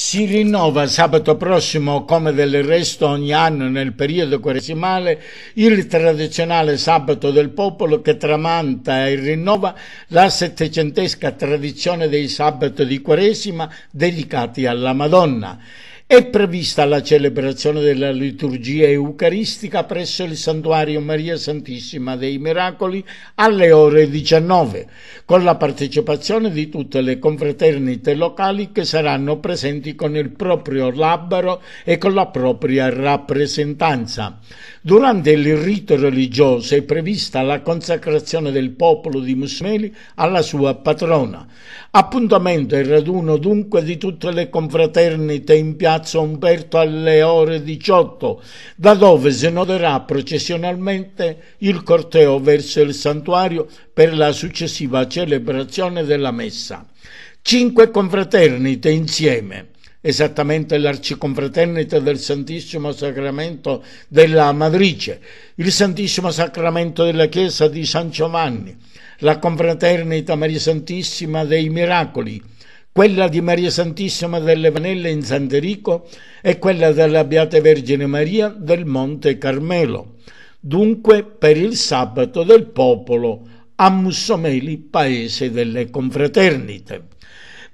si rinnova sabato prossimo, come del resto ogni anno nel periodo quaresimale, il tradizionale sabato del popolo che tramanta e rinnova la settecentesca tradizione dei sabato di quaresima dedicati alla Madonna. È prevista la celebrazione della liturgia eucaristica presso il Santuario Maria Santissima dei Miracoli alle ore 19, con la partecipazione di tutte le confraternite locali che saranno presenti con il proprio labbaro e con la propria rappresentanza. Durante il rito religioso è prevista la consacrazione del popolo di Musmeli alla sua patrona. Appuntamento e raduno dunque di tutte le confraternite in piazza Piazza Umberto alle ore 18, da dove si noterà processionalmente il corteo verso il santuario per la successiva celebrazione della messa. Cinque confraternite insieme esattamente l'arciconfraternita del Santissimo Sacramento della Madrice, il Santissimo Sacramento della Chiesa di San Giovanni, la confraternita Maria Santissima dei Miracoli, quella di Maria Santissima delle Vanelle in Sant'Erico e quella della Beata Vergine Maria del Monte Carmelo. Dunque per il sabato del popolo a Mussomeli, paese delle confraternite.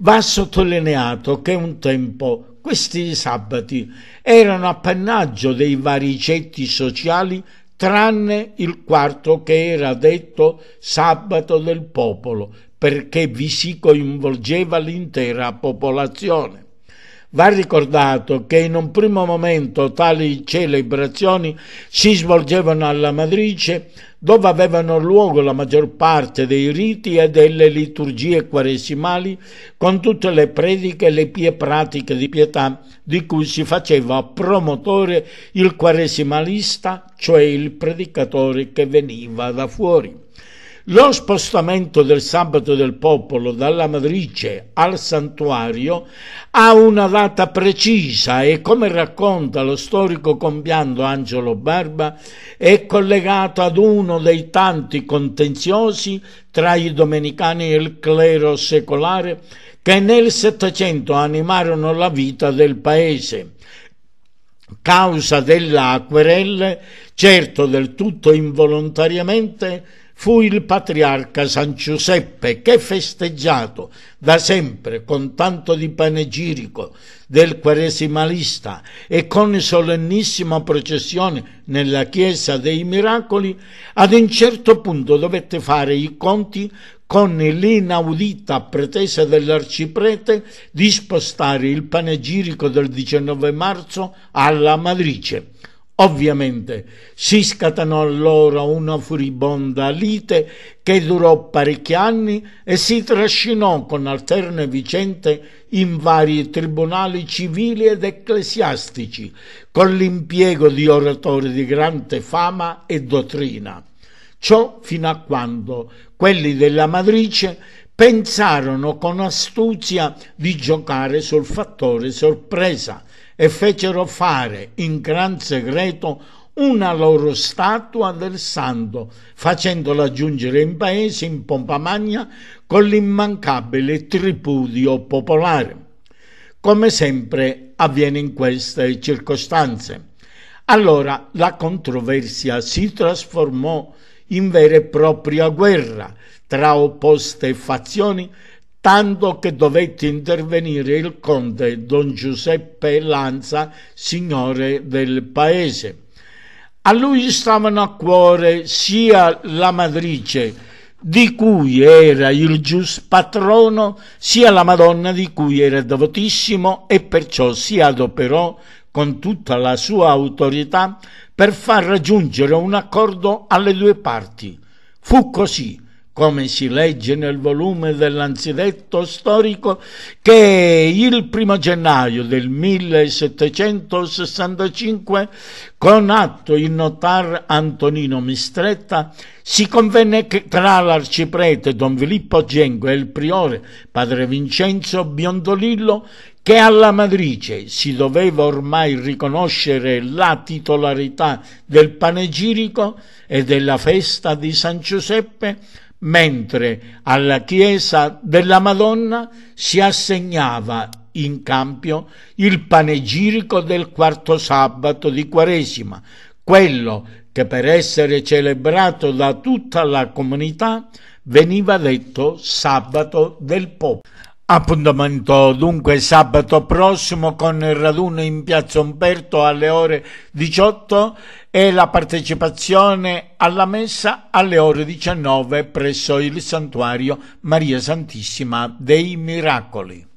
Va sottolineato che un tempo questi sabati erano appannaggio dei vari cetti sociali tranne il quarto che era detto sabato del popolo, perché vi si coinvolgeva l'intera popolazione. Va ricordato che in un primo momento tali celebrazioni si svolgevano alla Madrice, dove avevano luogo la maggior parte dei riti e delle liturgie quaresimali, con tutte le prediche e le pie pratiche di pietà di cui si faceva promotore il quaresimalista, cioè il predicatore che veniva da fuori. Lo spostamento del sabato del popolo dalla matrice al santuario ha una data precisa e come racconta lo storico compianto Angelo Barba è collegato ad uno dei tanti contenziosi tra i domenicani e il clero secolare che nel Settecento animarono la vita del paese causa della acquerelle, certo del tutto involontariamente, fu il patriarca San Giuseppe che festeggiato da sempre con tanto di panegirico del quaresimalista e con solennissima processione nella chiesa dei miracoli, ad un certo punto dovette fare i conti con l'inaudita pretesa dell'arciprete di spostare il panegirico del 19 marzo alla Madrice. Ovviamente si scatenò allora una furibonda lite che durò parecchi anni e si trascinò con alterne vicende in vari tribunali civili ed ecclesiastici, con l'impiego di oratori di grande fama e dottrina. Ciò fino a quando quelli della matrice pensarono con astuzia di giocare sul fattore sorpresa e fecero fare in gran segreto una loro statua del santo, facendola giungere in paese in pompa magna con l'immancabile tripudio popolare. Come sempre avviene in queste circostanze. Allora la controversia si trasformò in vera e propria guerra tra opposte fazioni, tanto che dovette intervenire il conte don Giuseppe Lanza, signore del paese. A lui stavano a cuore sia la matrice di cui era il gius patrono, sia la Madonna di cui era devotissimo e perciò si adoperò con tutta la sua autorità per far raggiungere un accordo alle due parti. Fu così come si legge nel volume dell'anzidetto storico, che il primo gennaio del 1765, con atto il notar Antonino Mistretta, si convenne che tra l'arciprete Don Filippo Gengo e il priore padre Vincenzo Biondolillo che alla Madrice si doveva ormai riconoscere la titolarità del panegirico e della festa di San Giuseppe, mentre alla chiesa della Madonna si assegnava in cambio il panegirico del quarto sabato di Quaresima, quello che per essere celebrato da tutta la comunità veniva detto sabato del popolo. Appuntamento dunque sabato prossimo con il raduno in Piazza Umberto alle ore 18 e la partecipazione alla messa alle ore 19 presso il santuario Maria Santissima dei Miracoli.